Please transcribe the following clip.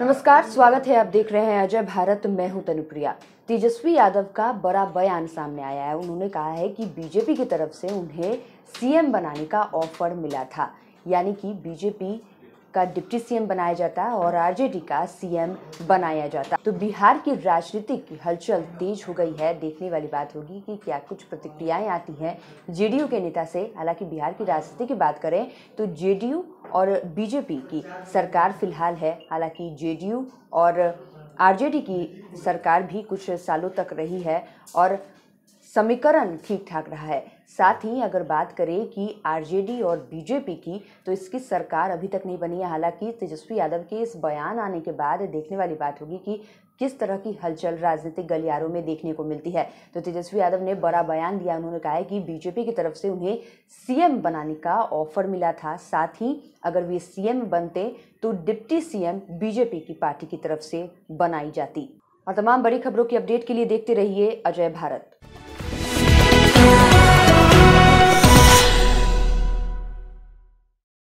नमस्कार स्वागत है आप देख रहे हैं अजय भारत मैं हूं तनुप्रिया तेजस्वी यादव का बड़ा बयान सामने आया है उन्होंने कहा है कि बीजेपी की तरफ से उन्हें सीएम बनाने का ऑफर मिला था यानी कि बीजेपी का डिप्टी सीएम बनाया जाता और आरजेडी का सीएम बनाया जाता तो बिहार की राजनीति की हलचल तेज हो गई है देखने वाली बात होगी कि क्या कुछ प्रतिक्रियाएं आती हैं जेडीयू के नेता से हालांकि बिहार की राजनीति की बात करें तो जेडीयू और बीजेपी की सरकार फिलहाल है हालांकि जेडीयू और आरजेडी की सरकार भी कुछ सालों तक रही है और समीकरण ठीक ठाक रहा है साथ ही अगर बात करें कि आरजेडी और बीजेपी की तो इसकी सरकार अभी तक नहीं बनी है हालांकि तेजस्वी यादव के इस बयान आने के बाद देखने वाली बात होगी कि किस तरह की हलचल राजनीतिक गलियारों में देखने को मिलती है तो तेजस्वी यादव ने बड़ा बयान दिया उन्होंने कहा है कि बीजेपी की तरफ से उन्हें सीएम बनाने का ऑफर मिला था साथ ही अगर वे सीएम बनते तो डिप्टी सीएम बीजेपी की पार्टी की तरफ से बनाई जाती और तमाम बड़ी खबरों की अपडेट के लिए देखते रहिए अजय भारत